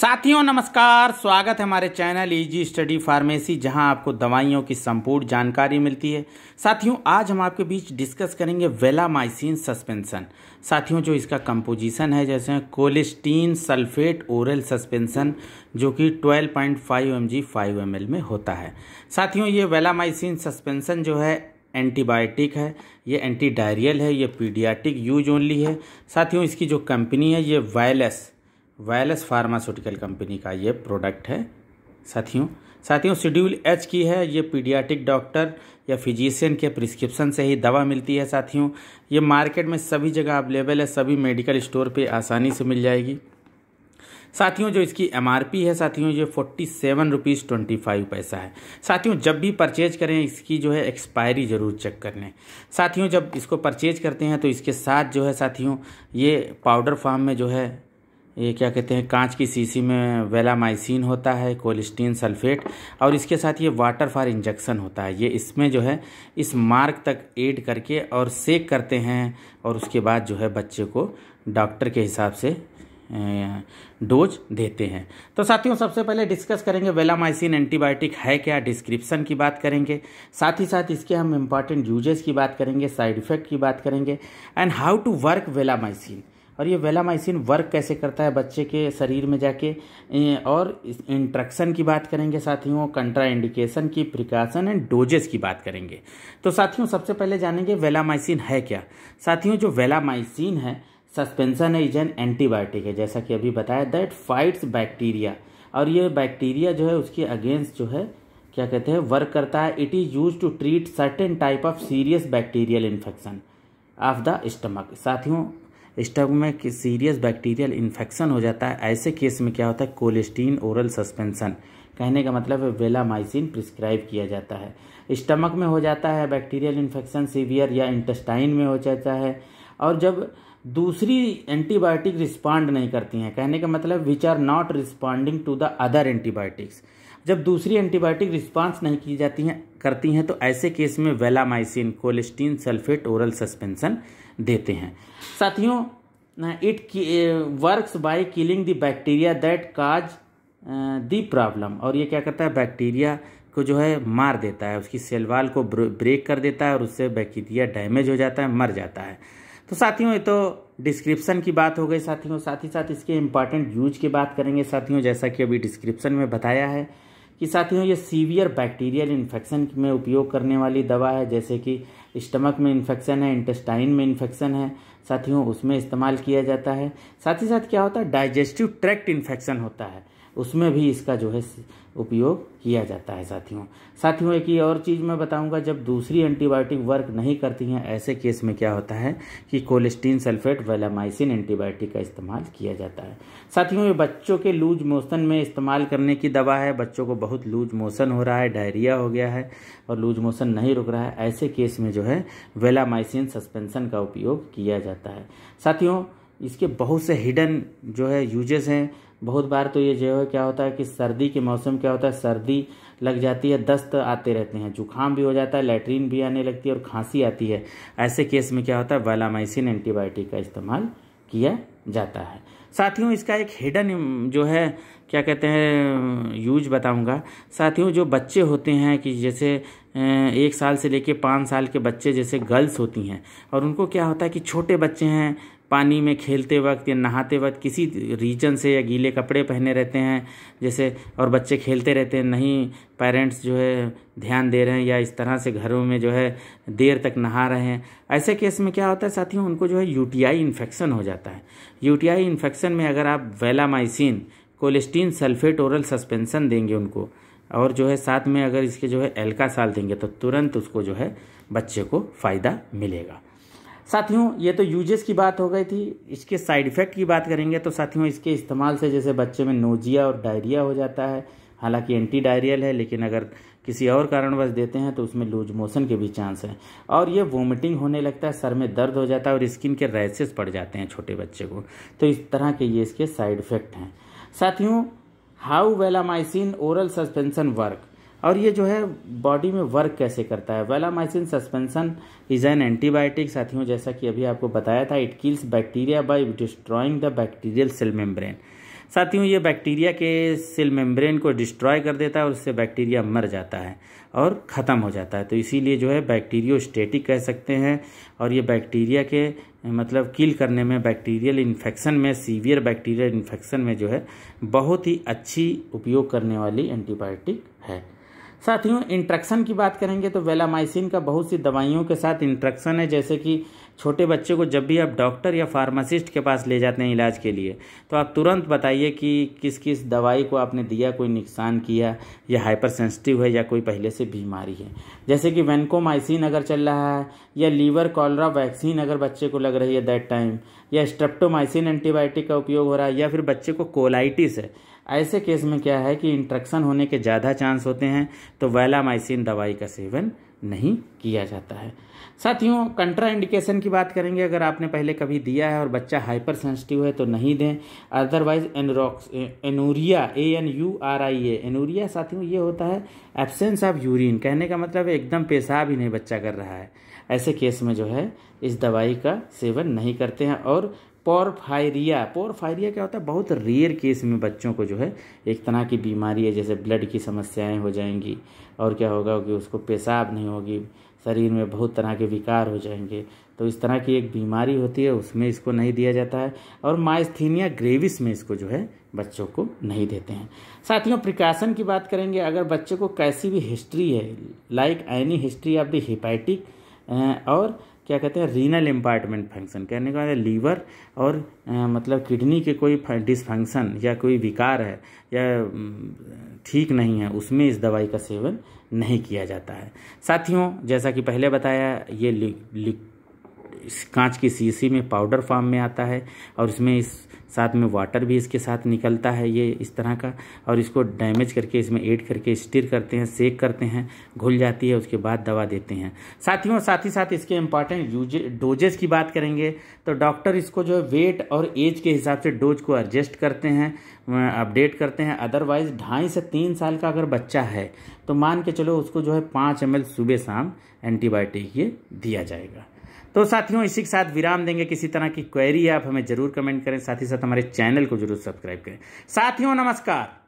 साथियों नमस्कार स्वागत है हमारे चैनल ईजी स्टडी फार्मेसी जहां आपको दवाइयों की संपूर्ण जानकारी मिलती है साथियों आज हम आपके बीच डिस्कस करेंगे वेलामाइसिन सस्पेंशन साथियों जो इसका कंपोजिशन है जैसे कोलेस्टीन सल्फेट ओरल सस्पेंशन जो कि 12.5 पॉइंट फाइव एम में होता है साथियों ये वेलामाइसिन सस्पेंसन जो है एंटीबायोटिक है ये एंटी डायरियल है ये पीडियाटिक यूज ओनली है साथियों इसकी जो कंपनी है ये वायलस वायरलेस फार्मास्यूटिकल कंपनी का ये प्रोडक्ट है साथियों साथियों शेड्यूल एच की है ये पीडियाटिक डॉक्टर या फिजिशियन के प्रिस्क्रिप्शन से ही दवा मिलती है साथियों ये मार्केट में सभी जगह अवेलेबल है सभी मेडिकल स्टोर पे आसानी से मिल जाएगी साथियों जो इसकी एम है साथियों ये forty seven rupees twenty five पैसा है साथियों जब भी परचेज करें इसकी जो है एक्सपायरी ज़रूर चेक कर लें साथियों जब इसको परचेज करते हैं तो इसके साथ जो है साथियों ये पाउडर फार्म में जो है ये क्या कहते हैं कांच की सीसी में वेलामाइसिन होता है कोलिस्टीन सल्फेट और इसके साथ ये वाटर फॉर इंजेक्शन होता है ये इसमें जो है इस मार्ग तक एड करके और सेक करते हैं और उसके बाद जो है बच्चे को डॉक्टर के हिसाब से डोज देते हैं तो साथियों सबसे पहले डिस्कस करेंगे वेलामाइसिन एंटीबायोटिक है क्या डिस्क्रिप्शन की बात करेंगे साथ ही साथ इसके हम इम्पॉर्टेंट यूजेस की बात करेंगे साइड इफ़ेक्ट की बात करेंगे and how to work Velamycin और ये वेलामाइसिन वर्क कैसे करता है बच्चे के शरीर में जाके और इंट्रक्शन की बात करेंगे साथियों कंट्रा इंडिकेशन की प्रिकॉशन एंड डोजेस की बात करेंगे तो साथियों सबसे पहले जानेंगे वेलामाइसिन है क्या साथियों जो वेलामाइसिन है सस्पेंसन है इज एन एंटीबायोटिक है जैसा कि अभी बताया दैट फाइट्स बैक्टीरिया और ये बैक्टीरिया जो है उसके अगेंस्ट जो है क्या कहते हैं वर्क करता है it is use to treat certain type of serious bacterial infection of the stomach साथियों स्टमक में सीरियस बैक्टीरियल इन्फेक्शन हो जाता है ऐसे केस में क्या होता है कोलेस्टीन ओरल सस्पेंसन कहने का मतलब है वेलामाइसिन प्रिस्क्राइब किया जाता है स्टमक में हो जाता है बैक्टीरियल इन्फेक्शन सीवियर या इंटेस्टाइन में हो जाता है और जब दूसरी एंटीबायोटिक रिस्पॉन्ड नहीं करती हैं कहने का मतलब which are not responding to the other antibiotics जब दूसरी एंटीबायोटिक रिस्पांस नहीं की जाती हैं करती हैं तो ऐसे केस में Velamycin colistin sulphate oral suspension देते हैं साथियों it works by killing the bacteria that cause the problem और ये क्या करता है बैक्टीरिया को जो है मार देता है उसकी सेलवाल को ब्रेक कर देता है और उससे बैक्टीरिया डैमेज हो जाता है मर जाता है तो साथियों ये तो डिस्क्रिप्शन की बात हो गई साथियों साथ ही साथ इसके इम्पॉर्टेंट यूज की बात करेंगे साथियों जैसा कि अभी डिस्क्रिप्शन में बताया है कि साथियों ये सीवियर बैक्टीरियल इन्फेक्शन में उपयोग करने वाली दवा है जैसे कि स्टमक में इन्फेक्शन है इंटेस्टाइन में इन्फेक्शन है साथियों उसमें इस्तेमाल किया जाता है साथ ही साथ क्या होता है डाइजेस्टिव ट्रैक्ट इन्फेक्शन होता है उसमें भी इसका जो है उपयोग किया जाता है साथियों साथियों एक ही और चीज़ मैं बताऊंगा जब दूसरी एंटीबायोटिक वर्क नहीं करती हैं ऐसे केस में क्या होता है कि कोलेस्टीन सल्फेट वेलामाइसिन एंटीबायोटिक का इस्तेमाल किया जाता है साथियों ये बच्चों के लूज मोशन में इस्तेमाल करने की दवा है बच्चों को बहुत लूज मोशन हो रहा है डायरिया हो गया है और लूज मोशन नहीं रुक रहा है ऐसे केस में जो है वेलामाइसिन सस्पेंसन का उपयोग किया जाता है साथियों इसके बहुत से हिडन जो है यूजेस हैं बहुत बार तो ये जो है क्या होता है कि सर्दी के मौसम क्या होता है सर्दी लग जाती है दस्त आते रहते हैं जुकाम भी हो जाता है लेटरिन भी आने लगती है और खांसी आती है ऐसे केस में क्या होता है वैलामाइसिन एंटीबायोटिक का इस्तेमाल किया जाता है साथियों इसका एक हिडन जो है क्या कहते हैं यूज बताऊंगा साथियों जो बच्चे होते हैं कि जैसे अं, एक साल से लेके पाँच साल के बच्चे जैसे गर्ल्स होती हैं और उनको क्या होता है कि छोटे बच्चे हैं पानी में खेलते वक्त या नहाते वक्त किसी रीजन से या गीले कपड़े पहने रहते हैं जैसे और बच्चे खेलते रहते हैं नहीं पेरेंट्स जो है ध्यान दे रहे हैं या इस तरह से घरों में जो है देर तक नहा रहे हैं ऐसे केस में क्या होता है साथियों उनको जो है यूटीआई इन्फेक्शन हो जाता है यूटीआई इन्फेक्शन में अगर आप Velamycin colistin sulphate oral suspension देंगे उनको और जो है साथ में अगर इसके जो है एल्का साल देंगे तो तुरंत उसको जो है बच्चे को फ़ायदा मिलेगा साथियों ये तो यूजेस की बात हो गई थी इसके साइड इफ़ेक्ट की बात करेंगे तो साथियों इसके इस्तेमाल से जैसे बच्चे में नोजिया और डायरिया हो जाता है हालांकि एंटी डायरियल है लेकिन अगर किसी और कारणवश देते हैं तो उसमें लूज मोशन के भी चांस हैं और ये वोमिटिंग होने लगता है सर में दर्द हो जाता है और स्किन के रैसेस पड़ जाते हैं छोटे बच्चे को तो इस तरह के ये इसके साइड इफ़ेक्ट हैं साथियों how Velamycin oral suspension work और ये जो है बॉडी में वर्क कैसे करता है Velamycin suspension is an antibiotic साथियों जैसा कि अभी आपको बताया था it kills bacteria by destroying the bacterial cell membrane साथियों ये बैक्टीरिया के सेल मेम्ब्रेन को डिस्ट्रॉय कर देता है और उससे बैक्टीरिया मर जाता है और ख़त्म हो जाता है तो इसीलिए जो है बैक्टीरियो स्टेटिक कह सकते हैं और ये बैक्टीरिया के मतलब किल करने में बैक्टीरियल इन्फेक्शन में सीवियर बैक्टीरियल इन्फेक्शन में जो है बहुत ही अच्छी उपयोग करने वाली एंटीबायोटिक है साथियों इंट्रक्शन की बात करेंगे तो वेलामाइसिन का बहुत सी दवाइयों के साथ इंट्रक्शन है जैसे कि छोटे बच्चे को जब भी आप डॉक्टर या फार्मासिस्ट के पास ले जाते हैं इलाज के लिए तो आप तुरंत बताइए कि किस किस दवाई को आपने दिया कोई नुकसान किया या हाइपर सेंसिटिव है या कोई पहले से बीमारी है जैसे कि वेनकोमाइसिन अगर चल रहा है या लीवर कॉलरा वैक्सीन अगर बच्चे को लग रही है दैट टाइम या स्ट्रेप्टोमाइसिन एंटीबायोटिक का उपयोग हो रहा है या फिर बच्चे को कोलाइटिस है ऐसे केस में क्या है कि इंट्रक्शन होने के ज़्यादा चांस होते हैं तो वैलामाइसिन दवाई का सेवन नहीं किया जाता है साथियों कंट्रा इंडिकेशन की बात करेंगे अगर आपने पहले कभी दिया है और बच्चा हाइपर सेंसिटिव है तो नहीं दें otherwise anorex anuria A N U R I A anuria साथियों ये होता है एब्सेंस ऑफ यूरिन कहने का मतलब एकदम पेशाब ही नहीं बच्चा कर रहा है ऐसे केस में जो है इस दवाई का सेवन नहीं करते हैं और पोरफायरिया पोरफायरिया क्या होता है बहुत रेयर केस में बच्चों को जो है एक तरह की बीमारी है जैसे ब्लड की समस्याएं हो जाएंगी और क्या होगा कि उसको पेशाब नहीं होगी शरीर में बहुत तरह के विकार हो जाएंगे तो इस तरह की एक बीमारी होती है उसमें इसको नहीं दिया जाता है और माइस्थीनिया ग्रेविस में इसको जो है बच्चों को नहीं देते हैं साथियों प्रिकॉशन की बात करेंगे अगर बच्चे को कैसी भी हिस्ट्री है like any history of the hepatic और क्या कहते हैं रीनल इम्पार्टमेंट फंक्शन कहने का लीवर मतलब और आ, मतलब किडनी के कोई डिसफंक्शन या कोई विकार है या ठीक नहीं है उसमें इस दवाई का सेवन नहीं किया जाता है साथियों जैसा कि पहले बताया ये लि, लि, इस कांच की शीशी में पाउडर फॉर्म में आता है और इसमें इस साथ में वाटर भी इसके साथ निकलता है ये इस तरह का और इसको डैमेज करके इसमें ऐड करके स्टिर करते हैं सेक करते हैं घुल जाती है उसके बाद दवा देते हैं साथियों साथ ही साथ इसके इम्पॉर्टेंट यूज डोजेस की बात करेंगे तो डॉक्टर इसको जो है वेट और एज के हिसाब से डोज को एडजस्ट करते हैं अपडेट करते हैं अदरवाइज ढाई से तीन साल का अगर बच्चा है तो मान के चलो उसको जो है पाँच एम सुबह शाम एंटीबायोटिक ये दिया जाएगा तो साथियों इसी के साथ विराम देंगे किसी तरह की क्वेरी आप हमें जरूर कमेंट करें साथ ही साथ हमारे चैनल को जरूर सब्सक्राइब करें साथियों नमस्कार